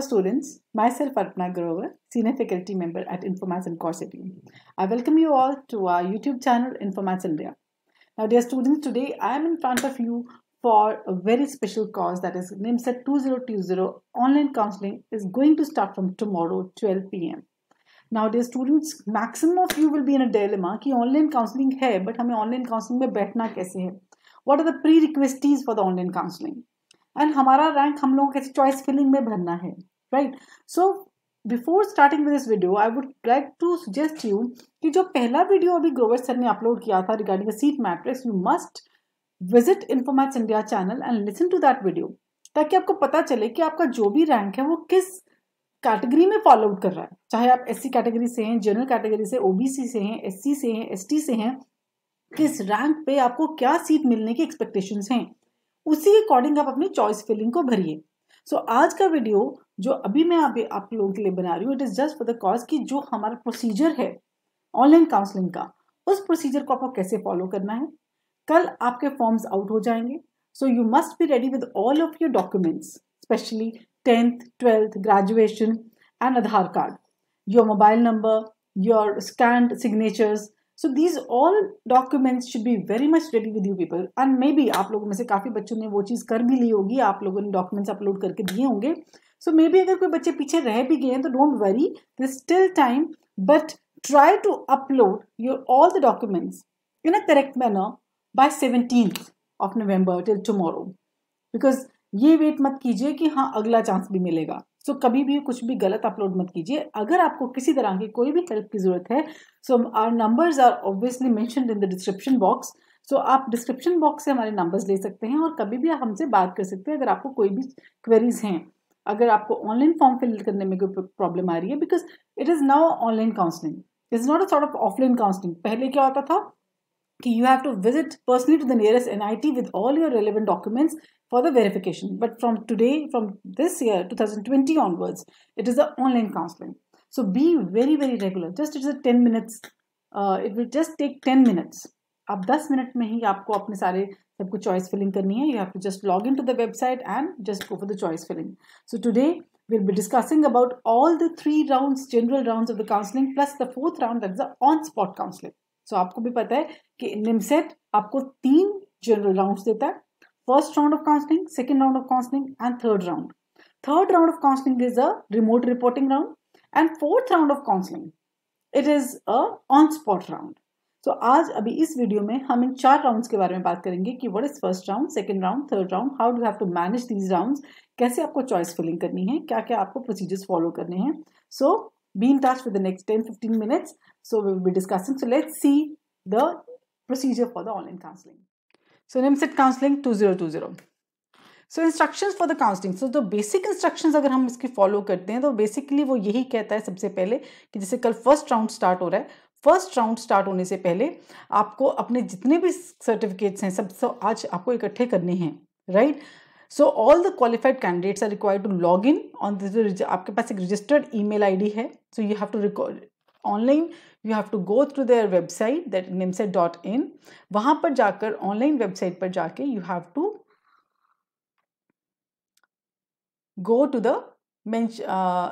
Hello students, myself Arpana Grover, Senior Faculty Member at Informats and Corsity. I welcome you all to our YouTube channel Informats India. Now dear students, today I am in front of you for a very special course that is NIMSET 2020 online counseling is going to start from tomorrow 12 pm. Now, dear students, maximum of you will be in a dilemma that online counseling is, but how online counselling में बैठना कैसे है what are the prerequisites for the online counselling and हमारा rank हम लोगों को कैसे choice filling में भरना है right so before starting with this video I would like to suggest you कि जो पहला वीडियो अभी ग्रोवर सर ने अपलोड किया था regarding seat matrix you must visit Infomax India channel and listen to that video ताकि आपको पता चले कि आपका जो भी रैंक है वो किस कैटेगरी में फॉलो आउट कर रहा है चाहे आप एससी कैटेगरी से हैं जनरल कैटेगरी से ओबीसी से हैं एससी से हैं एसटी से हैं किस रैंक पे आपको क्या सीट मिलने की एक्सपेक्टेशंस हैं उसी अकॉर्डिंग आप अपनी चॉइस फिलिंग को भरिए सो so, आज का वीडियो जो अभी मैं आप, आप लोगों के लिए बना रही हूँ it is just for the cause कि जो हमारा प्रोसीजर है ऑनलाइन काउंसलिंग का उस प्रोसीजर को आपको कैसे फॉलो करना है कल आपके फॉर्म्स आउट हो जाएंगे so you must be ready with all of your documents specially tenth twelfth graduation and Aadhaar card your mobile number your scanned signatures so these all documents should be very much ready with you people and may be आप लोगों में से काफ़ी बच्चों ने वो चीज़ कर भी ली होगी आप लोगों ने डॉक्यूमेंट्स अपलोड करके दिए होंगे सो मे बी अगर कोई बच्चे पीछे रह भी गए हैं तो don't worry this still time but try to upload your all the documents in a correct manner by seventeen of November till tomorrow because ये वेट मत कीजिए कि हाँ अगला चांस भी मिलेगा सो so, कभी भी कुछ भी गलत अपलोड मत कीजिए अगर आपको किसी तरह की कोई भी हेल्प की ज़रूरत है so our numbers are obviously mention in the description box सो आप डिस्क्रिप्शन बॉक्स से हमारे नंबर्स ले सकते हैं और कभी भी आप हमसे बात कर सकते हैं अगर आपको कोई भी क्वेरीज हैं अगर आपको ऑनलाइन फॉर्म फिल करने में कोई प्रॉब्लम आ रही है because it is now online counselling is not a sort of offline counselling पहले क्या होता था कि you have to visit personally to the nearest N I T with all your relevant documents for the verification. But from today from this two thousand twenty onwards it is a online counselling so be very very regular just it a a ten minutes it will just take ten minutes आप दस minute में ही आपको अपने सारे सबको choice filling करनी है you have to just log in to the website and just go for the choice filling so today we'll be discussing about all the three rounds general rounds of the counselling plus the fourth round that is on spot counselling so आपको भी पता है कि निमसेट आपको तीन general rounds देता है first round of counselling second round of counselling and third round third round of counselling is a remote reporting round and fourth round of counselling it is a on spot round तो आज अभी इस video में हम इन चार rounds के बारे में बात करेंगे कि what is first round second round third round how do have to manage these rounds कैसे आपको चॉइस फिलिंग करनी है क्या क्या आपको प्रोसीजर्स फॉलो करने हैं so be in touch with the next ten fifteen minutes so we will be discussing so let see the procedure procedure for the online counseling. So NIMSIT counseling 2020. So instructions for the counselling so जो basic instructions अगर हम इसकी follow करते हैं तो basically वो यही कहता है सबसे पहले कि जैसे कल फर्स्ट राउंड स्टार्ट हो रहा है फर्स्ट राउंड स्टार्ट होने से पहले आपको अपने जितने भी सर्टिफिकेट्स हैं सब सब आज आपको इकट्ठे करने हैं right so all the qualified candidates are required to log in on this आपके पास एक रजिस्टर्ड ईमेल आईडी है so you have to record online you have to go through their website that NIMCET dot in वहाँ पर जाकर online website पर जाके you have to go to the uh,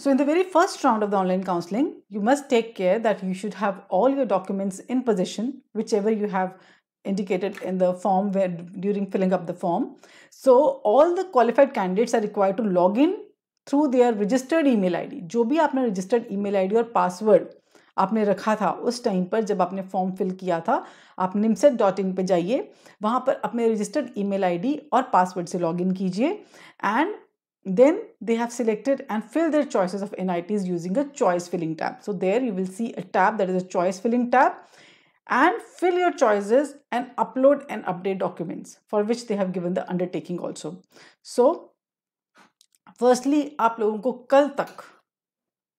So in the very first round of the online counseling, you must take care that you should have all your documents in position, whichever you have indicated in the form where during filling up the form. So all the qualified candidates are required to log in through their registered email ID. जो भी registered email ID ID password password आपने रखा था उस time पर जब आपने form fill किया था आप निमसेट डॉट इन पर जाइए वहाँ पर अपने रजिस्टर्ड ईमेल आईडी और पासवर्ड से लॉगिन कीजिए and then they have selected and filled their choices of NITs using a choice filling tab. So there you will see a tab that is a choice filling tab and fill your choices and upload and update documents for which they have given the undertaking also. So firstly, आप लोगों को कल तक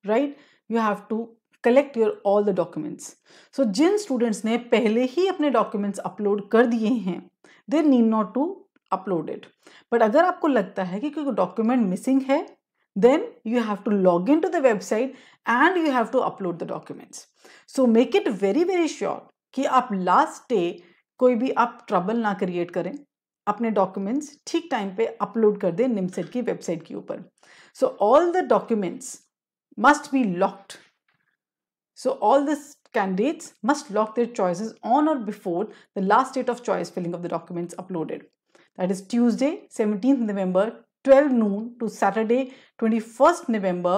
right you have to collect your all the documents. So Jin students ने पहले ही अपने documents upload कर दिए they need not to. Uploaded but अगर आपको लगता है कि कोई डॉक्यूमेंट मिसिंग है then you have to log in to the website and you have to upload the documents so make it very very sure कि आप लास्ट डे कोई भी आप ट्रबल ना क्रिएट करें अपने डॉक्यूमेंट्स ठीक टाइम पे अपलोड कर दें निमसेट की वेबसाइट के ऊपर so all the documents must be locked so all the candidates must lock their choices on और before the last date of choice filling of the documents uploaded that is Tuesday 17th November 12 noon to Saturday 21st November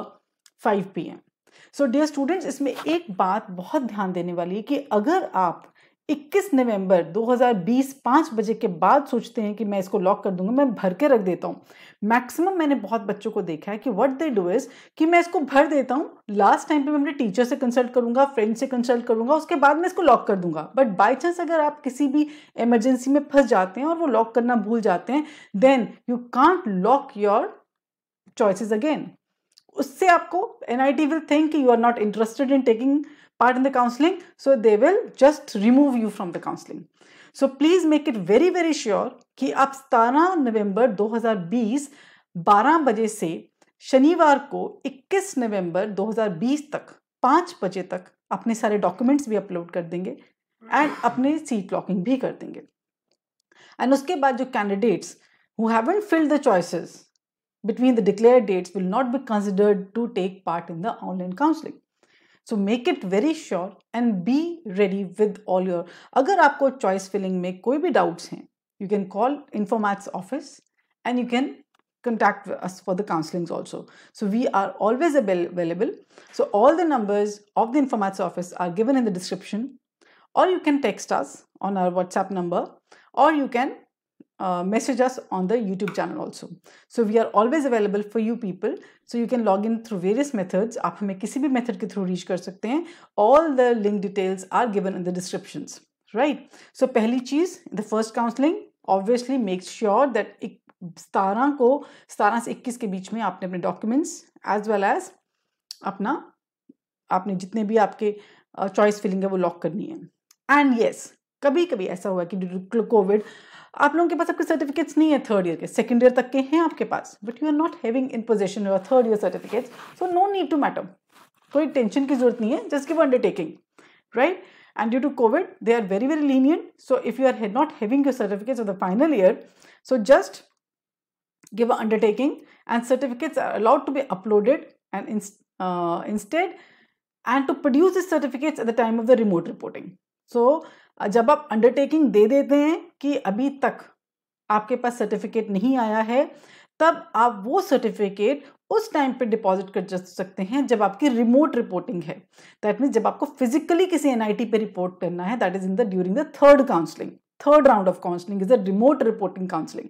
5 pm. So dear students इसमें एक बात बहुत ध्यान देने वाली है कि अगर आप 21 नवंबर 2020 पांच बजे के बाद सोचते हैं कि मैं इसको लॉक कर दूंगा मैं भर के रख देता हूं मैक्सिमम मैंने बहुत बच्चों को देखा है कि व्हाट दे डू इज़ कि मैं इसको भर देता हूं लास्ट टाइम पे मैं अपने टीचर से कंसल्ट करूंगा फ्रेंड से कंसल्ट करूंगा उसके बाद मैं इसको लॉक कर दूंगा बट बाई चांस अगर आप किसी भी इमरजेंसी में फंस जाते हैं और वो लॉक करना भूल जाते हैं then you can't lock your choices again उससे आपको N I T will think you are not interested in taking part in the counseling so they will just remove you from the counseling so please make it very very sure कि आप 17 नवंबर 2020 12 बजे से शनिवार को 21 नवंबर 2020 तक 5 बजे तक अपने सारे डॉक्यूमेंट्स भी अपलोड कर देंगे एंड अपने सीट ब्लॉकिंग भी कर देंगे एंड उसके बाद जो candidates who haven't filled the choices between the declared dates will not be considered to take part in the online counseling. So make it very sure and be ready with all your अगर आपको choice filling में कोई भी doubts you can call Informats office and you can contact us for the counselings also. So we are always available. So all the numbers of the Informats office are given in the description or you can text us on our WhatsApp number or you can uh, message us on the YouTube channel also. So we are always available for you people. So you can log in through various methods. आप हमें किसी भी method के through reach कर सकते हैं. All the link details are given in the descriptions. Right? So पहली चीज़ the first counselling obviously make sure that सतारह को सतारह से इक्कीस के बीच में आपने अपने documents as well as अपना आपने जितने भी आपके चॉइस फिलिंग है वो लॉक करनी है एंड येस yes, कभी कभी ऐसा हुआ कि ड्यू टू कोविड आप लोगों के पास आपके सर्टिफिकेट्स नहीं है थर्ड ईयर के सेकेंड ईयर तक के हैं आपके पास but you are not having in position your third year certificates so no need to matter कोई टेंशन की जरूरत नहीं है just give undertaking right and due to covid they are very very lenient so if you are not having your certificates of the final year so just give a undertaking and certificates are allowed to be uploaded and uh, instead and to produce the certificates at the time of the remote reporting so जब आप undertaking दे देते हैं कि अभी तक आपके पास certificate नहीं आया है तब आप वो सर्टिफिकेट उस टाइम पे डिपॉजिट कर जा सकते हैं जब आपकी रिमोट रिपोर्टिंग है दैट मीन्स जब आपको फिजिकली किसी एनआईटी पे रिपोर्ट करना है that is in the during the third counselling third round of counselling is the remote reporting counselling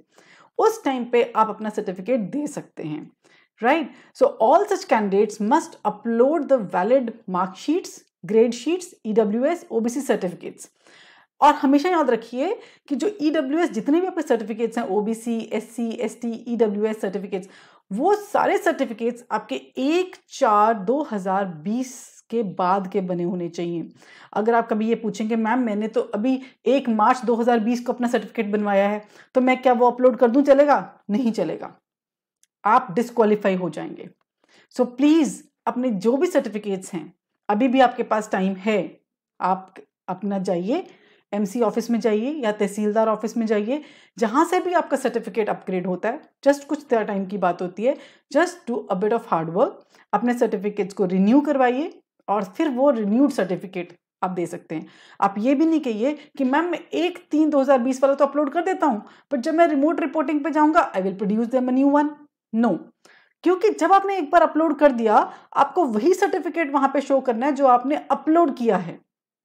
उस टाइम पे आप अपना सर्टिफिकेट दे सकते हैं right so all such candidates must upload the valid marksheets grade sheets EWS OBC certificates और हमेशा याद रखिए कि जो ई e जितने भी आपके सर्टिफिकेट्स हैं OBC SC ST EWS certificates वो सारे सर्टिफिकेट्स आपके एक चार दो हज़ार बीस के बाद के बने होने चाहिए अगर आप कभी ये पूछेंगे मैम मैंने तो अभी एक मार्च 2020 को अपना सर्टिफिकेट बनवाया है तो मैं क्या वो अपलोड कर दूं चलेगा नहीं चलेगा आप डिस्कालीफाई हो जाएंगे सो so, प्लीज़ अपने जो भी सर्टिफिकेट्स हैं अभी भी आपके पास टाइम है आप अपना जाइए एमसी ऑफिस में जाइए या तहसीलदार ऑफिस में जाइए जहाँ से भी आपका सर्टिफिकेट अपग्रेड होता है जस्ट कुछ देर टाइम की बात होती है just do a bit of hard work अपने सर्टिफिकेट्स को रिन्यू करवाइए और फिर वो रिन्यूड सर्टिफिकेट आप दे सकते हैं आप ये भी नहीं कहिए कि मैम मैं एक तीन 2020 वाला तो अपलोड कर देता हूँ बट जब मैं रिमोट रिपोर्टिंग पे जाऊँगा I will produce the new one no क्योंकि जब आपने एक बार अपलोड कर दिया आपको वही सर्टिफिकेट वहां पे शो करना है जो आपने अपलोड किया है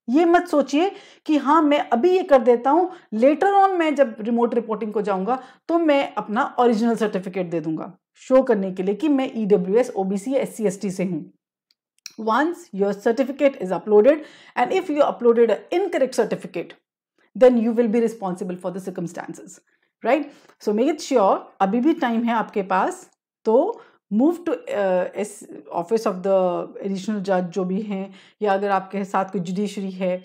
ये मत सोचिए कि हाँ मैं अभी ये कर देता हूं लेटर ऑन मैं जब रिमोट रिपोर्टिंग को जाऊंगा तो मैं अपना ओरिजिनल सर्टिफिकेट दे दूंगा शो करने के लिए कि मैं EWS OBC S C S T से हूं once your certificate is uploaded and if you uploaded incorrect certificate then you will be responsible for the circumstances right so make it sure अभी भी time है आपके पास तो move to S office of the additional जज जो भी हैं या अगर आपके साथ कोई जुडिशरी है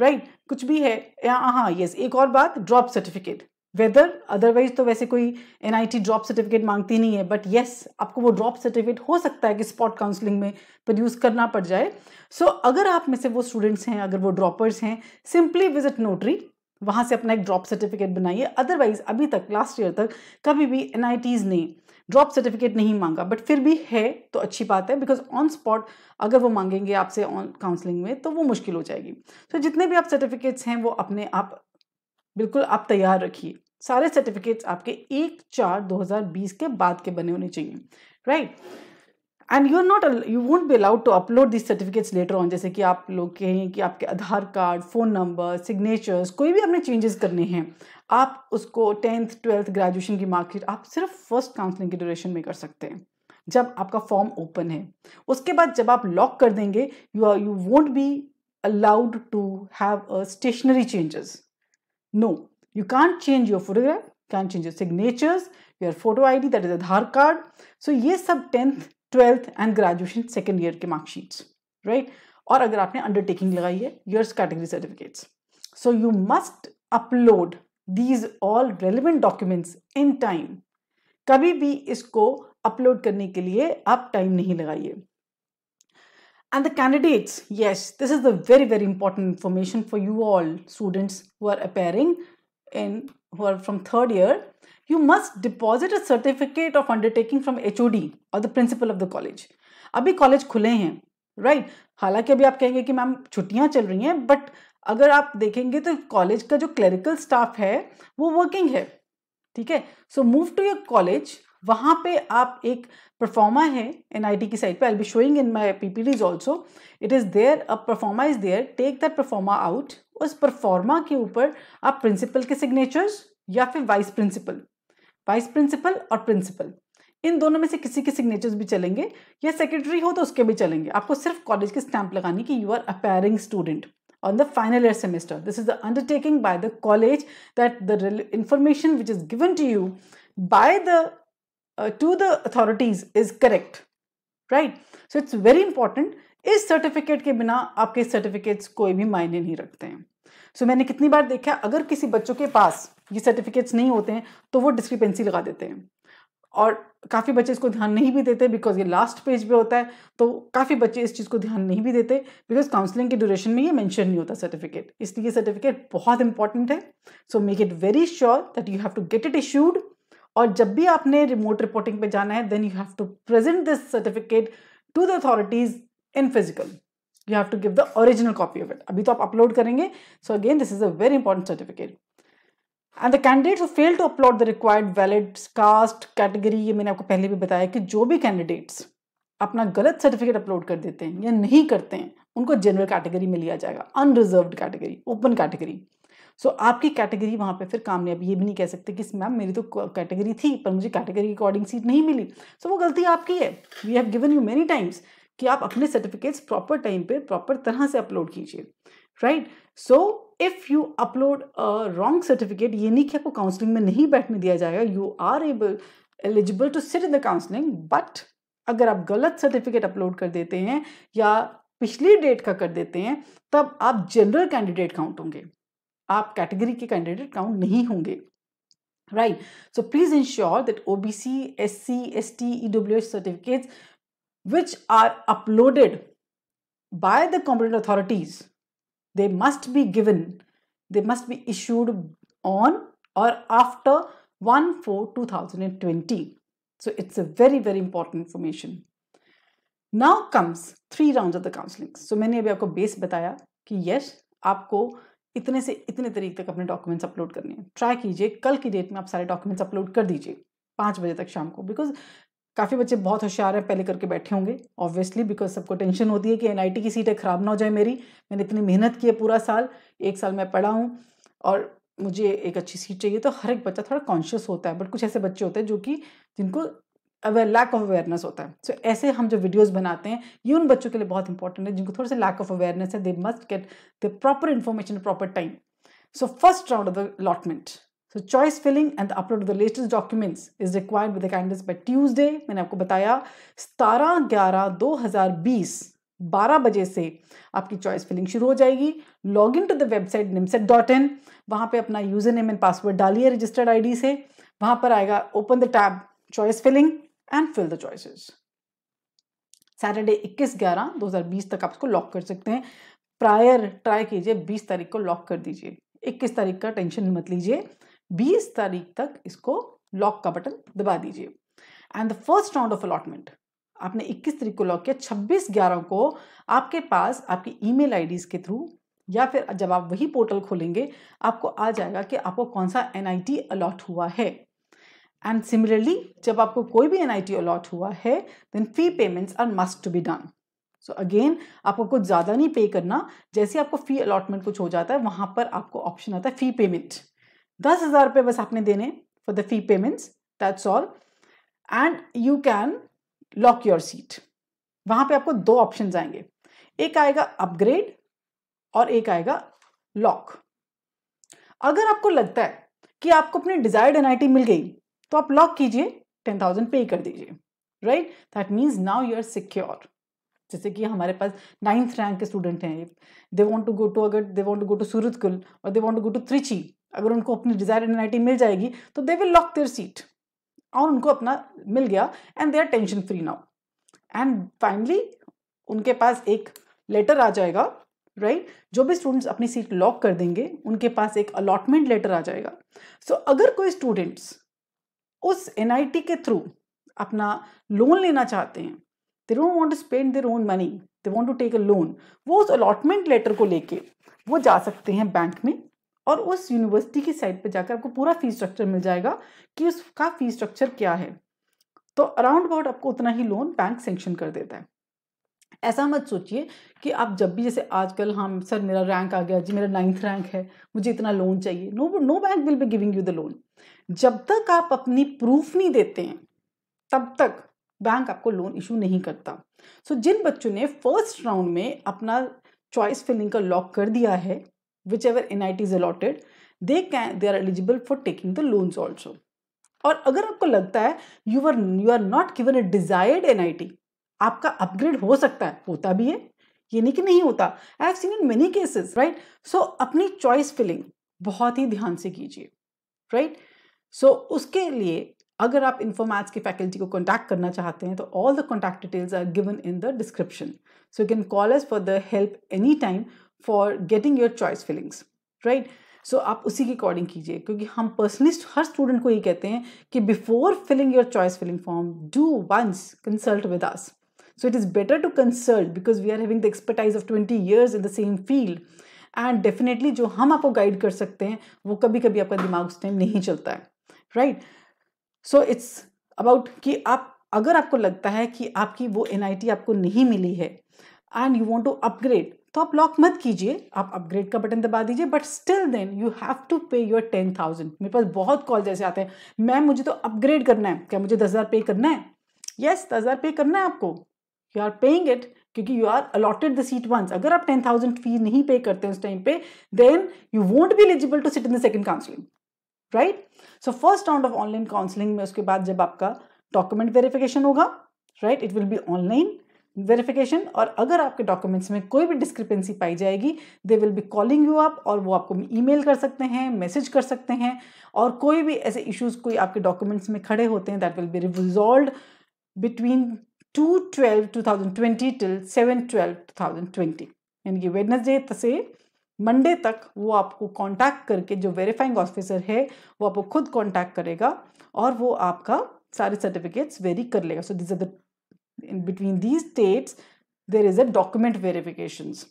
राइट right? कुछ भी है या हाँ यस हाँ, एक और बात ड्रॉप सर्टिफिकेट वेदर अदरवाइज तो वैसे कोई एन ड्रॉप सर्टिफिकेट मांगती नहीं है बट येस yes, आपको वो ड्रॉप सर्टिफिकेट हो सकता है कि स्पॉट काउंसलिंग में प्रोड्यूस करना पड़ जाए सो so, अगर आप में से वो स्टूडेंट्स हैं अगर वो ड्रॉपर्स हैं सिंपली विजिट नोटरी वहाँ से अपना एक ड्रॉप सर्टिफिकेट बनाइए अदरवाइज अभी तक लास्ट ईयर तक कभी भी एन ने ड्रॉप सर्टिफिकेट नहीं मांगा बट फिर भी है तो अच्छी बात है बिकॉज ऑन स्पॉट अगर वो मांगेंगे आपसे ऑन काउंसलिंग में तो वो मुश्किल हो जाएगी तो so, जितने भी आप सर्टिफिकेट्स हैं वो अपने आप बिल्कुल आप तैयार रखिए सारे सर्टिफिकेट्स आपके एक चार 2020 के बाद के बने होने चाहिए right and you are not you won't be allowed to upload this certificates later on जैसे कि आप लोग कहें कि आपके Aadhaar card phone number signatures कोई भी अपने चेंजेस करने हैं आप उसको टेंथ ट्वेल्थ ग्रेजुएशन की मार्कशीट आप सिर्फ फर्स्ट काउंसलिंग के ड्यूरेशन में कर सकते हैं जब आपका फॉर्म ओपन है उसके बाद जब आप लॉक कर देंगे you are you won't be allowed to have a stationery changes no you can't change your photograph can change your signatures your photo I D that is Aadhaar card so ये सब tenth twelfth and graduation second year के marksheets right और अगर आपने undertaking लगाई है yours category certificates so you must upload these all relevant documents in time कभी भी इसको अपलोड करने के लिए आप टाइम नहीं लगाइए and the candidates yes this is the very very important information for you all students who are appearing in who from third year you must deposit a certificate of undertaking from H O D और the principal of the college अभी college खुले हैं right right? हालांकि अभी आप कहेंगे कि ma'am छुट्टियां चल रही हैं बट अगर आप देखेंगे तो कॉलेज का जो क्लरिकल स्टाफ है वो वर्किंग है ठीक है so move to your college वहाँ पे आप एक परफॉर्मा है एनआईटी की साइट पे I be showing in my PPTs also it is there a proforma is there take that proforma out उस परफॉर्मा के ऊपर आप प्रिंसिपल के सिग्नेचर्स या फिर वाइस प्रिंसिपल वाइस प्रिंसिपल और प्रिंसिपल इन दोनों में से किसी के सिग्नेचर्स भी चलेंगे या सेक्रेटरी हो तो उसके भी चलेंगे आपको सिर्फ कॉलेज के स्टैंप लगाने की you are appearing student on the final year semester. This is the undertaking by the college that the information which is given to you by the uh, to the authorities is correct, right? So it's very important. इस certificate के बिना आपके certificates कोई भी मायने नहीं रखते हैं सो so, मैंने कितनी बार देखा अगर किसी बच्चों के पास ये सर्टिफिकेट्स नहीं होते हैं तो वो डिस्क्रिपेंसी लगा देते हैं और काफ़ी बच्चे इसको ध्यान नहीं भी देते बिकॉज ये लास्ट पेज पे होता है तो काफ़ी बच्चे इस चीज़ को ध्यान नहीं भी देते बिकॉज काउंसलिंग के ड्यूरेशन में ये मेंशन नहीं होता सर्टिफिकेट इसलिए सर्टिफिकेट बहुत इंपॉर्टेंट है so make it very sure that you have to get it issued और जब भी आपने रिमोट रिपोर्टिंग पे जाना है then you have to present this certificate to the authorities in physical you have to give the original copy of it अभी तो आप अपलोड करेंगे so again this is a very important certificate and the candidate who fail to upload the required valid caste category ये मैंने आपको पहले भी बताया कि जो भी कैंडिडेट्स अपना गलत सर्टिफिकेट अपलोड कर देते हैं या नहीं करते हैं उनको जनरल कैटेगरी में लिया जाएगा unreserve category open category so आपकी कैटेगरी वहाँ पे फिर काम नहीं ये भी नहीं कह सकते कि मैम मेरी तो कैटेगरी थी पर मुझे कैटेगरी के अकॉर्डिंग सीट नहीं मिली सो so, वो गलती आपकी है we have given you many times कि आप अपने सर्टिफिकेट्स प्रॉपर टाइम पे प्रॉपर तरह से अपलोड कीजिए right so if you upload wrong certificate ये नहीं कि आपको काउंसलिंग में नहीं बैठने दिया जाएगा you are able eligible to sit in the counselling but अगर आप गलत सर्टिफिकेट अपलोड कर देते हैं या पिछली डेट का कर देते हैं तब आप जनरल कैंडिडेट काउंट होंगे आप कैटेगरी के कैंडिडेट काउंट नहीं होंगे right so please B C S C S T E W H certificate which are uploaded by the competent authorities They must be given, they must be issued on or after 1 4 2020. So it's a very, very important information. Now comes three round of the counselling so मैंने अभी आपको base बताया कि yes आपको इतने से इतने तरीके तक अपने डॉक्यूमेंट्स अपलोड करने हैं ट्राई कीजिए कल की डेट में आप सारे डॉक्यूमेंट्स अपलोड कर दीजिए पाँच बजे तक शाम को बिकॉज काफ़ी बच्चे बहुत होशियार हैं पहले करके बैठे होंगे ऑब्वियसली बिकॉज सबको टेंशन होती है कि एन की सीटें ख़राब ना हो जाए मेरी मैंने इतनी मेहनत की है पूरा साल एक साल मैं पढ़ा हूँ और मुझे एक अच्छी सीट चाहिए तो हर एक बच्चा थोड़ा कॉन्शियस होता है बट कुछ ऐसे बच्चे होते हैं जो कि जिनको अवेयर लैक ऑफ अवेयरनेस होता है सो so, ऐसे हम जो वीडियोस बनाते हैं ये उन बच्चों के लिए बहुत इंपॉर्टेंट है जिनको थोड़े से लैक ऑफ अवेयरनेस है they must get the proper information proper time so first round of the allotment so choice filling and upload the latest documents is required with kindness by Tuesday मैंने आपको बताया सतारह ग्यारह दो हज़ार बीस बारह बजे से आपकी चॉइस फिलिंग शुरू हो जाएगी log in to the website NIMCET dot in वहाँ पर अपना यूज़र नेम एंड पासवर्ड डालिए रजिस्टर्ड आई डी से वहाँ पर आएगा open the tab choice filling and fill the choices Saturday इक्कीस ग्यारह दो हज़ार बीस तक आप इसको लॉक कर सकते हैं प्रायर ट्राई कीजिए बीस तारीख को लॉक कर दीजिए इक्कीस तारीख का टेंशन मत लीजिए बीस तारीख तक इसको लॉक का बटन दबा दीजिए and the first round of allotment आपने 21 तारीख को लॉक किया 26 ग्यारह को आपके पास आपकी ईमेल आईडीज़ के थ्रू या फिर जब आप वही पोर्टल खोलेंगे आपको आ जाएगा कि आपको कौन सा एन अलॉट हुआ है एंड सिमिलरली जब आपको कोई भी एन अलॉट हुआ है then fee payments are must to be done so again आपको कुछ ज़्यादा नहीं पे करना जैसे आपको फ़ी अलॉटमेंट कुछ हो जाता है वहाँ पर आपको ऑप्शन आता है फ़ी पेमेंट दस हज़ार रुपये बस आपने देने for the fee payments that's all and you can lock your seat वहां पे आपको दो ऑप्शन आएंगे एक आएगा अपग्रेड और एक आएगा लॉक अगर आपको लगता है कि आपको अपनी डिजायर्ड एनआईटी मिल गई तो आप लॉक कीजिए टेन थाउजेंड पे कर दीजिए right that means now you are secure जैसे कि हमारे पास नाइन्थ रैंक के स्टूडेंट हैं they want to go to अगर they want to go to Surathkal और they want to go to Trichy अगर उनको अपनी डिजायर एनआईटी मिल जाएगी तो they will lock their seat और उनको अपना मिल गया and they are tension free now and finally उनके पास एक लेटर आ जाएगा राइट right? जो भी स्टूडेंट्स अपनी सीट लॉक कर देंगे उनके पास एक अलॉटमेंट लेटर आ जाएगा सो so, अगर कोई स्टूडेंट्स उस एन के थ्रू अपना लोन लेना चाहते हैं they don't want to spend their own money they want to take a loan वो उस अलॉटमेंट लेटर को लेके वो जा सकते हैं बैंक में और उस यूनिवर्सिटी की साइट पर जाकर आपको पूरा फीस स्ट्रक्चर मिल जाएगा कि उसका फीस स्ट्रक्चर क्या है तो अराउंड अबाउट आपको उतना ही लोन बैंक सेंक्शन कर देता है ऐसा मत सोचिए कि आप जब भी जैसे आजकल हम सर मेरा रैंक आ गया जी मेरा नाइन्थ रैंक है मुझे इतना लोन चाहिए no no bank will be giving you the loan जब तक आप अपनी प्रूफ नहीं देते हैं तब तक बैंक आपको लोन इशू नहीं करता सो so, जिन बच्चों ने फर्स्ट राउंड में अपना चॉइस फिलिंग का लॉक कर दिया है whichever NIT is allotted, they can they are eligible for taking the loans also. और अगर आपको लगता है you are you are not given a desired NIT आपका अपग्रेड हो सकता है होता भी है ये नहीं कि नहीं होता I have seen in many cases right so अपनी चॉइस फिलिंग बहुत ही ध्यान से कीजिए राइट सो उसके लिए अगर आप इन्फॉर्मैट्स की फैकल्टी को कॉन्टैक्ट करना चाहते हैं तो all the contact details are given in the description so you can call us for the help any time for getting your choice fillings right so आप उसी के अकॉर्डिंग कीजिए क्योंकि हम पर्सनली हर स्टूडेंट को ये कहते हैं कि before filling your choice filling form do once consult with us so it is better to consult because we are having the expertise of twenty years in the same field and definitely जो हम आपको guide कर सकते हैं वो कभी कभी आपका दिमाग उस टाइम नहीं चलता है राइट सो इट्स अबाउट कि आप अगर आपको लगता है कि आपकी वो एन आपको नहीं मिली है and you want to upgrade तो आप लॉक मत कीजिए आप अपग्रेड का बटन दबा दीजिए but still then you have to pay your ten thousand मेरे पास बहुत कॉल जैसे आते हैं मैम मुझे तो अपग्रेड करना है क्या मुझे दस हज़ार पे करना है यस दस हज़ार पे करना है आपको यू आर पेइंग इट क्योंकि you are allotted the seat once अगर आप टेन थाउजेंड फीस नहीं पे करते उस टाइम पे then you won't be eligible to sit in the second counselling right so first round of online counselling में उसके बाद जब आपका डॉक्यूमेंट वेरिफिकेशन होगा right it will be online verification और अगर आपके डॉक्यूमेंट्स में कोई भी डिस्क्रिपेंसी पाई जाएगी they will be calling you up और वो आपको ईमेल कर सकते हैं मैसेज कर सकते हैं और कोई भी ऐसे इश्यूज कोई आपके डॉक्यूमेंट्स में खड़े होते हैं that will be resolve between two twelve two thousand twenty till seven twelve two thousand twenty यानी कि वेडनेसडे से मंडे तक वो आपको कॉन्टैक्ट करके जो वेरीफाइंग ऑफिसर है वो आपको खुद कॉन्टैक्ट करेगा और वो आपका सारे सर्टिफिकेट्स वेरी कर लेगा so this are the in between these states there is a document verifications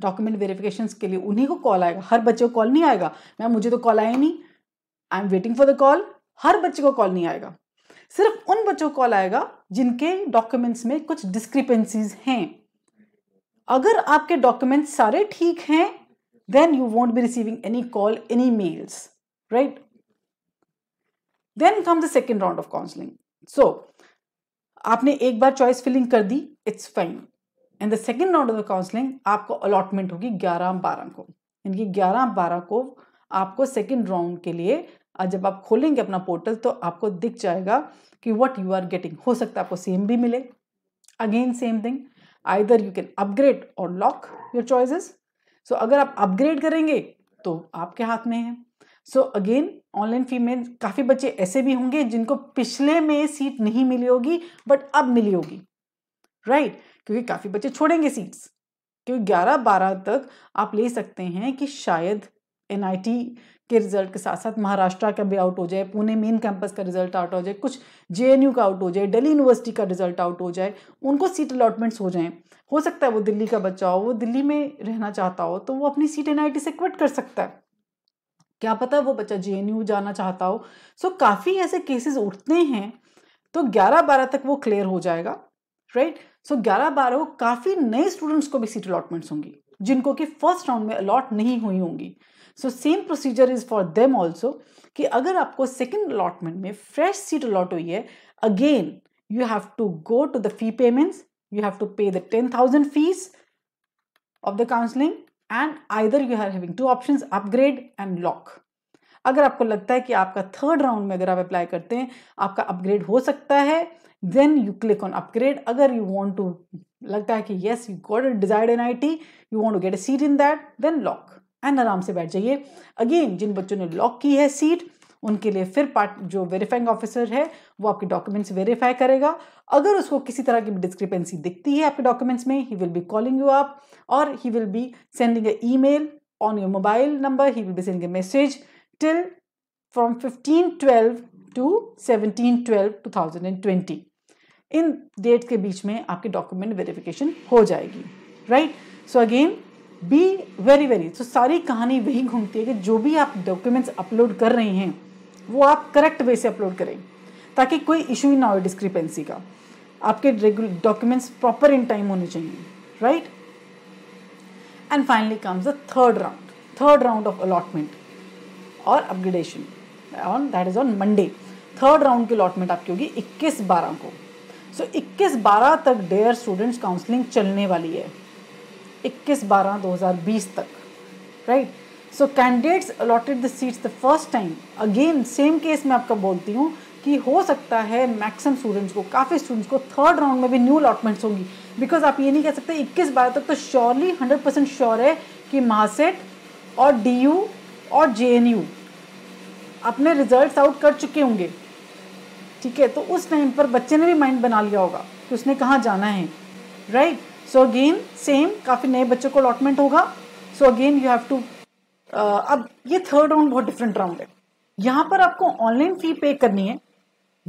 document verification के लिए उन्हीं को कॉल आएगा हर बच्चे को कॉल नहीं आएगा मैम मुझे तो कॉल आया नहीं I am waiting for the call हर बच्चे को कॉल नहीं आएगा सिर्फ उन बच्चों को कॉल आएगा जिनके डॉक्यूमेंट्स में कुछ डिस्क्रिपेंसीज हैं अगर आपके डॉक्यूमेंट्स सारे ठीक हैं then you won't be receiving any call any mails right then come the second round of counselling so आपने एक बार चॉइस फिलिंग कर दी it's fine and the second round of the counselling आपको अलॉटमेंट होगी ग्यारह बारह को यानी ग्यारह बारह को आपको सेकेंड राउंड के लिए जब आप खोलेंगे अपना पोर्टल तो आपको दिख जाएगा कि वट यू आर गेटिंग हो सकता है आपको सेम भी मिले again same thing either you can upgrade और लॉक योर चॉइसेस सो अगर आप अपग्रेड करेंगे तो आपके हाथ में है सो अगेन ऑनलाइन फी में काफ़ी बच्चे ऐसे भी होंगे जिनको पिछले में सीट नहीं मिली होगी बट अब मिली होगी राइट right? क्योंकि काफ़ी बच्चे छोड़ेंगे सीट्स क्योंकि ग्यारह बारह तक आप ले सकते हैं कि शायद एन के रिजल्ट के साथ साथ महाराष्ट्र का भी आउट हो जाए पुणे मेन कैंपस का रिजल्ट आउट हो जाए कुछ जे का आउट हो जाए दिल्ली यूनिवर्सिटी का रिजल्ट आउट हो जाए उनको सीट अलॉटमेंट्स हो जाए हो सकता है वो दिल्ली का बच्चा हो वो दिल्ली में रहना चाहता हो तो वो अपनी सीट एन से क्विट कर सकता है क्या पता वो बच्चा जे जाना चाहता हो सो so, काफ़ी ऐसे केसेस उठते हैं तो 11-12 तक वो क्लियर हो जाएगा राइट सो ग्यारह बारह को काफ़ी नए स्टूडेंट्स को भी सीट अलॉटमेंट्स होंगी जिनको कि फर्स्ट राउंड में अलॉट नहीं हुई होंगी so same procedure is for them also कि अगर आपको सेकेंड अलॉटमेंट में फ्रेश सीट अलॉट हुई है again you have to go to the fee payments you have to pay the ten thousand fees of the counselling and either you are having two option upgrade and lock अगर आपको लगता है कि आपका third round में अगर आप apply करते हैं आपका अपग्रेड हो सकता है then you click on upgrade अगर यू वॉन्ट टू लगता है कि yes you got desired N I T you want to get a seat in that then lock and आराम से बैठ जाइए अगेन जिन बच्चों ने लॉक की है सीट उनके लिए फिर पार्ट जो वेरीफाइंग ऑफिसर है वो आपके डॉक्यूमेंट्स वेरीफाई करेगा अगर उसको किसी तरह की डिस्क्रिपेंसी दिखती है आपके डॉक्यूमेंट्स में ही विल बी कॉलिंग यू आप और he will be sending a email on your mobile number he will be sending a message till from fifteen twelve to seventeen twelve two thousand and twenty in date के बीच में आपके document verification हो जाएगी right so again be very very so सारी कहानी वही घूमती है कि जो भी आप डॉक्यूमेंट्स अपलोड कर रहे हैं वो आप करेक्ट वे से अपलोड करें ताकि कोई इशू ही ना हो डिस्क्रिपेंसी का आपके डॉक्यूमेंट्स प्रॉपर इन टाइम होने चाहिए right and finally comes the third round third round of allotment और upgradation on that is on Monday third round की अलॉटमेंट आपकी होगी इक्कीस बारह को सो इक्कीस बारह तक डेयर स्टूडेंट्स काउंसलिंग चलने वाली है इक्कीस बारह दो हज़ार बीस तक right right? So candidates allotted the seats the first time again same case मैं आपका बोलती हूँ कि हो सकता है मैक्सिमम स्टूडेंट्स को काफ़ी स्टूडेंट्स को थर्ड राउंड में भी न्यू अलॉटमेंट्स होंगी बिकॉज आप ये नहीं कह सकते 21 बार तक तो श्योरली 100 परसेंट श्योर है कि महासेट और डी और जे अपने रिजल्ट आउट कर चुके होंगे ठीक है तो उस टाइम पर बच्चे ने भी माइंड बना लिया होगा कि उसने कहाँ जाना है राइट सो अगेन सेम काफ़ी नए बच्चों को अलॉटमेंट होगा so again you have to Uh, अब ये थर्ड राउंड बहुत डिफरेंट राउंड है यहां पर आपको ऑनलाइन फी पे करनी है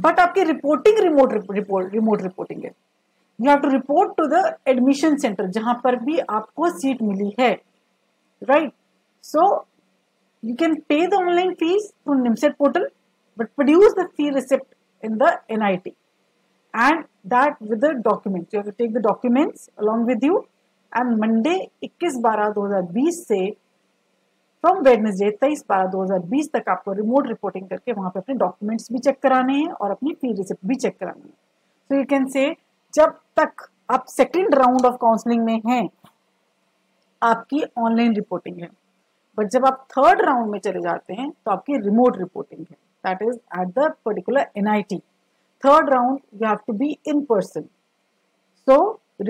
बट आपकी reporting remote report remote reporting है you have to report to the admission centre जहां पर भी आपको सीट मिली है right so you can pay the online fees to NIMCET portal but produce the fee receipt in the N I T and that with document you take the documents along with you and Monday इक्कीस बारह दो हजार बीस से from Wednesday तेईस बारह दो हजार बीस तक आपको रिमोट रिपोर्टिंग करके वहां पे अपने डॉक्यूमेंट्स भी चेक कराने हैं और अपनी फी रिसिप्ट भी चेक करानी है सो यू कैन से जब तक आप सेकेंड राउंड ऑफ काउंसलिंग में हैं आपकी ऑनलाइन रिपोर्टिंग है बट जब आप थर्ड राउंड में चले जाते हैं तो आपकी रिमोट रिपोर्टिंग है that is at the particular N I T third round you have to be in person so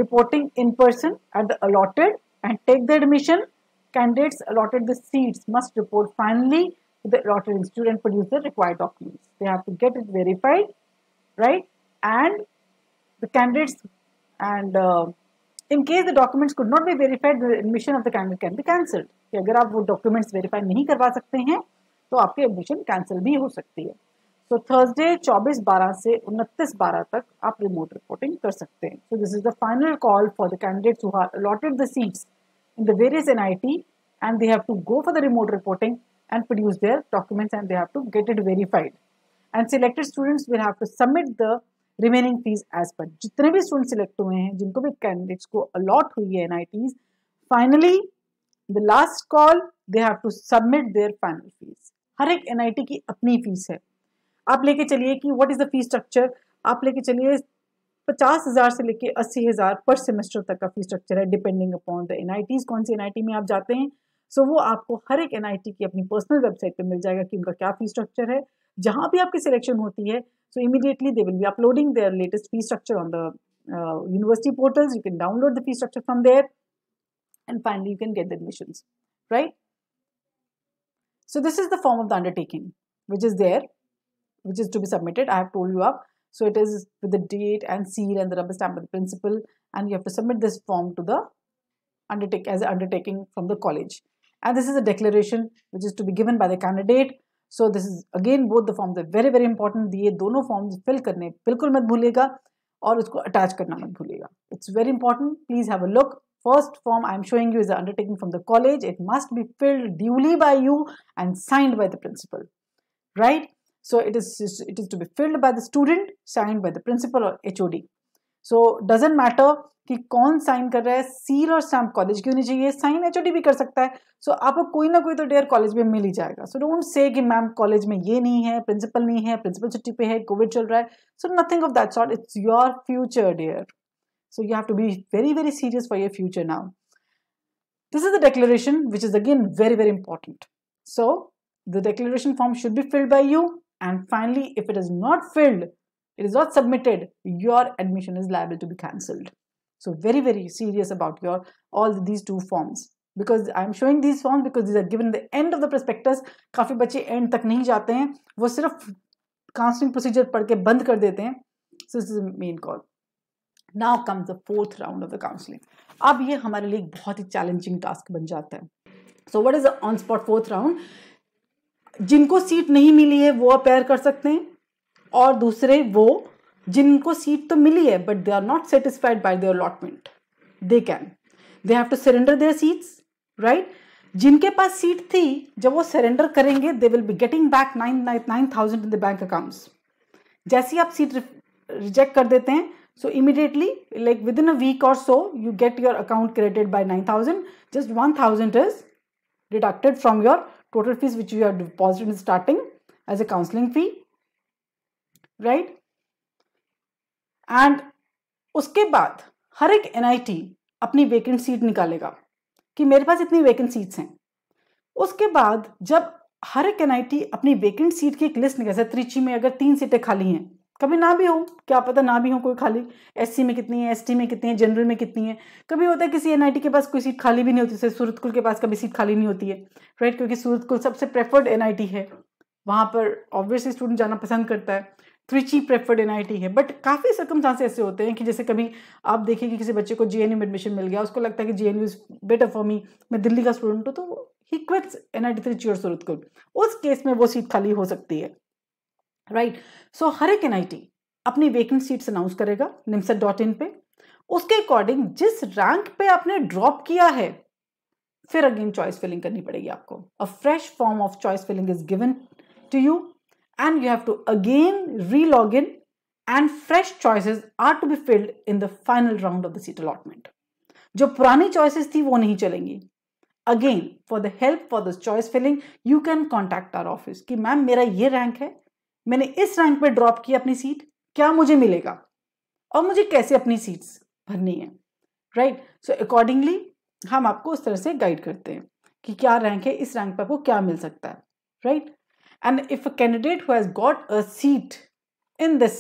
reporting in person at the allotted and take the admission Candidates allotted the seats must report finally to the allotted institute and produce the required documents. They have to get it verified, right? And the candidates and uh, in case the documents could not be verified the admission of the candidate can be cancelled कि अगर आप वो documents verify नहीं करवा सकते हैं तो आपकी एडमिशन कैंसिल भी हो सकती है सो थर्सडे चौबीस बारह से उनतीस बारह तक आप रिमोट रिपोर्टिंग कर सकते हैं so this is the final call for the candidates who are allotted the seats in the various NIT and they have to go for the remote reporting and produce their documents and they have to get it verified. And selected students will have to submit the remaining fees as per. Jitne bhi students select hue hain, jinko bhi candidates ko a lot hui hai NITs, finally, the last call, they have to submit their final fees. Har ek NIT ki apni fees hai. Aap leke chaliye ki what is the fee structure? Aap leke chaliye पचास हज़ार से लेके अस्सी हज़ार पर semester तक का fees structure है डिपेंडिंग अपॉन द एन कौन सी एन में आप जाते हैं सो so, वो आपको हर एक एन की अपनी पर्सनल वेबसाइट पे मिल जाएगा कि उनका क्या फीस स्ट्रक्चर है जहाँ भी आपकी सिलेक्शन होती है so immediately they will be uploading their latest fees structure on the university portals you can download the fee structure from there and finally you can get the admission right so this is the form of the undertaking which is there which is to be submitted I have told you आप So it is with the date and seal and the rubber stamp of the principal and you have to submit this form to the undertake as an undertaking from the college. And this is a declaration which is to be given by the candidate. So this is again both the forms are very very important. The dono forms fill करने बिल्कुल मत भूलिएगा और उसको attach करना मत भूलिएगा. It's very important. Please have a look. First form I am showing you is the undertaking from the college. It must be filled duly by you and signed by the principal. Right? So it is, it is to be filled by the student, signed by the principal और HOD. So doesn't matter कि कौन sign कर रहा है seal और stamp college क्यों नहीं चाहिए साइन एच भी कर सकता है सो so, आपको कोई ना कोई तो डेयर कॉलेज में मिल ही जाएगा सो डोंट से कि मैम कॉलेज में ये नहीं है प्रिंसिपल नहीं है प्रिंसिपल छुट्टी पे है कोविड चल रहा है so nothing of that sort it's your future dear so you have to be very very serious for your future now this is the declaration which is again very very important so the declaration form should be filled by you And finally, if it is not filled, it is not submitted, your admission is liable to be cancelled. So very, very serious about your all these two forms. Because I'm showing these forms because these are given the end of the prospectus. Kafi bache end tak nahi jaate hain. Wo sirf counseling procedure padke band kar dete hain. So this is the main call. Now comes the fourth round of the counseling. Now this is a very challenging task. Ban hai. So what is the on-spot fourth round? जिनको seat नहीं मिली है वो appear कर सकते हैं और दूसरे वो जिनको सीट तो मिली है but they are not satisfied by their allotment they can they have to surrender their seats right जिनके पास सीट थी जब वो सरेंडर करेंगे they will be getting back nine nine thousand in the bank accounts जैसे ही आप seat reject कर देते हैं so immediately like within a week और so you get your account your by nine thousand just one thousand is deducted from your total fees which you have deposited in starting as a counseling fee right and उसके बाद हर एक NIT अपनी vacant seat निकालेगा कि मेरे पास इतनी vacant seats हैं उसके बाद जब हर एक एनआईटी अपनी वेकेंट सीट की एक लिस्ट निकाल जैसे त्रिची में अगर तीन सीटें खाली हैं कभी ना भी हो क्या पता ना भी हो कोई खाली एस में कितनी है एस में कितनी है जनरल में कितनी है कभी होता है किसी एन के पास कोई सीट खाली भी नहीं होती जैसे सूरतकुल के पास कभी सीट खाली नहीं होती है राइट क्योंकि सूरतकुल सबसे प्रेफर्ड एन है वहाँ पर ऑब्वियसली स्टूडेंट जाना पसंद करता है त्रिची प्रेफर्ड एन है बट काफ़ी सकम चांस ऐसे होते हैं कि जैसे कभी आप देखिए कि किसी बच्चे को जे में एडमिशन मिल गया उसको लगता है कि J N U is better for me मैं दिल्ली का स्टूडेंट हूँ तो he quits N I T Trichy और सूरतकुल उस केस में वो सीट खाली हो सकती है राइट सो हर एक एन अपनी वेकेंट सीट्स अनाउंस करेगा निमसेट डॉट इन पे उसके अकॉर्डिंग जिस रैंक पे आपने ड्रॉप किया है फिर अगेन चॉइस फिलिंग करनी पड़ेगी आपको a fresh form of choice filling is given to you and you have to again re log in and fresh choices are to be filled in the final round of the seat allotment जो पुरानी choices थी वो नहीं चलेंगी again for the help for the choice filling you can contact our office कि ma'am मेरा ये rank है मैंने इस रैंक पे ड्रॉप किया अपनी सीट क्या मुझे मिलेगा और मुझे कैसे अपनी सीट्स भरनी है राइट सो अकॉर्डिंगली हम आपको उस तरह से गाइड करते हैं कि क्या रैंक है इस रैंक पर आपको क्या मिल सकता है right and if a candidate who has got a seat in this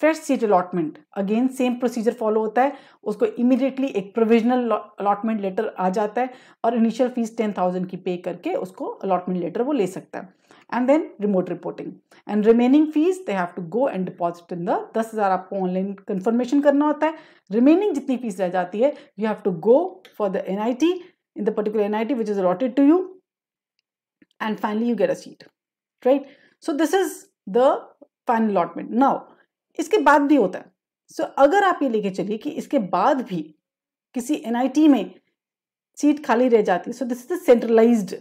fresh seat allotment again same procedure follow होता है उसको इमिडिएटली एक प्रोविजनल अलॉटमेंट लेटर आ जाता है और इनिशियल फीस टेन थाउजेंड की पे करके उसको अलॉटमेंट लेटर वो ले सकता है and then remote reporting and remaining fees they have to go and deposit in the दस हज़ार आपको ऑनलाइन कन्फर्मेशन करना होता है रिमेनिंग जितनी फीस रह जाती है you have to go for the N I T in the particular N I T which is allotted to you and finally you get a seat right so this is the final allotment now इसके बाद भी होता है so so, अगर आप ये लेके चलिए कि इसके बाद भी किसी एन आई टी में सीट खाली रह जाती है so this is the centralized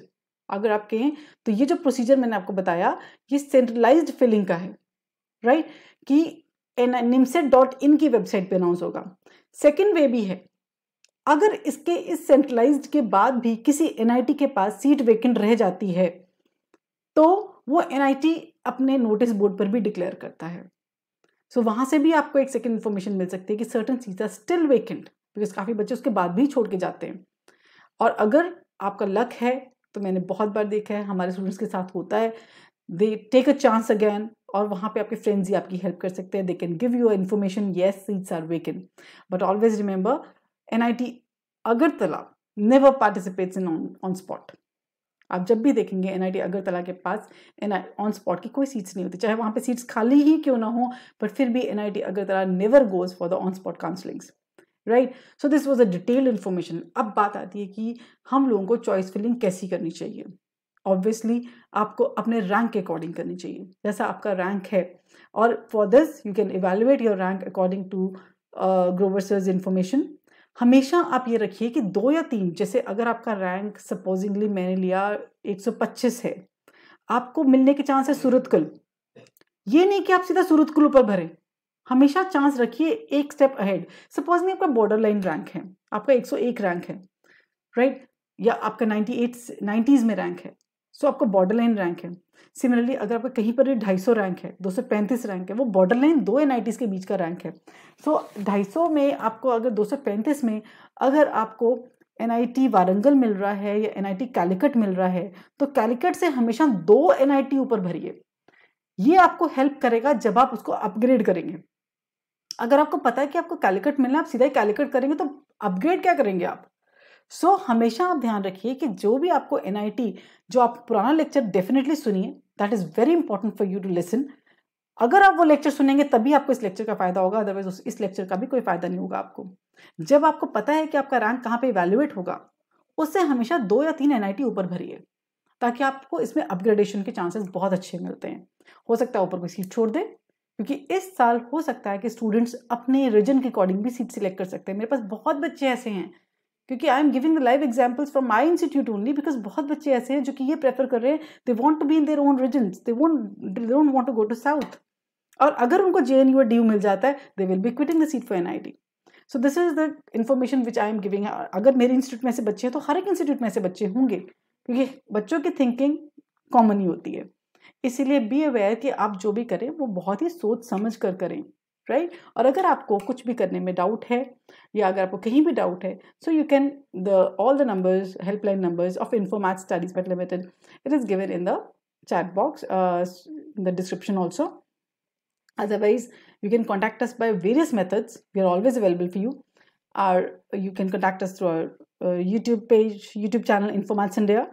अगर आप कहें तो ये जो प्रोसीजर मैंने आपको बताया ये सेंट्रलाइज फिलिंग का है राइट कि निमसेट डॉट इन की वेबसाइट पे अनाउंस होगा सेकेंड वे भी है अगर इसके इस सेंट्रलाइज के बाद भी किसी एन के पास सीट वेकेंट रह जाती है तो वो एन अपने नोटिस बोर्ड पर भी डिक्लेयर करता है सो so, वहाँ से भी आपको एक सेकेंड इन्फॉर्मेशन मिल सकती है कि certain seat are still vacant because काफ़ी बच्चे उसके बाद भी छोड़ के जाते हैं और अगर आपका लक है तो मैंने बहुत बार देखा है हमारे स्टूडेंट्स के साथ होता है they take a chance again और वहाँ पे आपके फ्रेंड्स ही आपकी हेल्प कर सकते हैं they can give you information yes seats are vacant but always remember N I T Agartala never participates in on on spot आप जब भी देखेंगे एन आई टी अगरतला के पास एन आई ऑन स्पॉट की कोई सीट्स नहीं होती चाहे वहाँ पे सीट्स खाली ही क्यों ना हो बट फिर भी N I T Agartala never goes for the on spot counsellings right so this was a detailed information अब बात आती है कि हम लोगों को चॉइस फिलिंग कैसी करनी चाहिए ऑब्वियसली आपको अपने रैंक के अकॉर्डिंग करनी चाहिए जैसा आपका रैंक है और for this you can evaluate your rank according to Grover's information हमेशा आप ये रखिए कि दो या तीन जैसे अगर आपका रैंक सपोजिंगली मैंने लिया 125 है आपको मिलने के चांस चांसेस सूरतकुल ये नहीं कि आप सीधा सूरतकुल ऊपर भरें हमेशा चांस रखिए एक स्टेप अहेड सपोज नहीं आपका बॉर्डर लाइन रैंक है आपका 101 रैंक है राइट right? या आपका 98 90s में रैंक है सो so, आपका बॉर्डर लाइन रैंक है सिमिलरली अगर आपका कहीं पर भी ढाई सौ रैंक है दो सौ पैंतीस रैंक है वो बॉर्डर लाइन दो एन के बीच का रैंक है सो ढाई सौ में आपको अगर दो सौ पैंतीस में अगर आपको एन आई टी वारंगल मिल रहा है या एन आई टी कैलिकट मिल रहा है तो कैलिकट से हमेशा दो एन ऊपर भरिए ये आपको हेल्प करेगा जब आप उसको अपग्रेड करेंगे अगर आपको पता है कि आपको कैलकुलेट मिलना है आप सीधा ही कैलकुलेट करेंगे तो अपग्रेड क्या करेंगे आप सो so, हमेशा आप ध्यान रखिए कि जो भी आपको एन जो आप पुराना लेक्चर डेफिनेटली सुनिए that is very important for you to listen अगर आप वो लेक्चर सुनेंगे तभी आपको इस लेक्चर का फ़ायदा होगा अदरवाइज इस लेक्चर का भी कोई फ़ायदा नहीं होगा आपको जब आपको पता है कि आपका रैंक कहाँ पे इवेल्युएट होगा उससे हमेशा दो या तीन एन ऊपर भरिए ताकि आपको इसमें अपग्रेडेशन के चांसेस बहुत अच्छे मिलते हैं हो सकता है ऊपर कोई सीट छोड़ दें क्योंकि इस साल हो सकता है कि स्टूडेंट्स अपने रिजन के अकॉर्डिंग भी सीट सिलेक्ट कर सकते हैं मेरे पास बहुत बच्चे ऐसे हैं क्योंकि I am giving the live examples from my institute only because बहुत बच्चे ऐसे हैं जो कि ये प्रेफर कर रहे हैं they want to be in their own region they want don't want to go to south और अगर उनको जे एन यू यू मिल जाता है they will be quitting the seat for N I T so this is the information which I am giving अगर मेरे institute में ऐसे बच्चे हैं तो हर एक इंस्टीट्यूट में ऐसे बच्चे होंगे क्योंकि बच्चों की थिंकिंग कॉमन ही होती है इसीलिए बी अवेयर कि आप जो भी करें वो बहुत ही सोच समझ कर करें राइट right? और अगर आपको कुछ भी करने में डाउट है या अगर आपको कहीं भी डाउट है so you can the all the numbers helpline numbers of Infomath Studies but limited it is given in the chat box the description also otherwise you can contact us by various methods we are always available for you are you can contact us through our YouTube page YouTube channel Infomaths India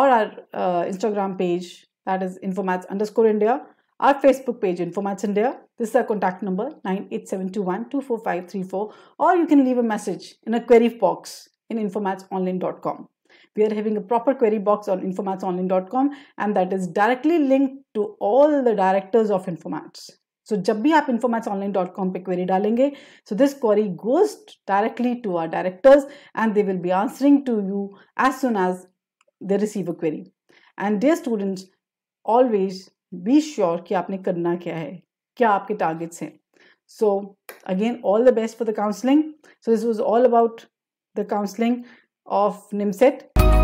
और our Instagram page that is Informats underscore India, our Facebook page Informats India. This is our contact number 98721-24534 or you can leave a message in a query box in informatsonline.com. We are having a proper query box on informatsonline.com and that is directly linked to all the directors of Informats. So जब भी आप informatsonline.com पे query डालेंगे so this query goes directly to our directors and they will be answering to you as soon as they receive a query. And dear students, always be sure कि आपने करना क्या है क्या आपके टारगेट्स हैं so again all the best for the counselling so this was all about the counselling of NIMCET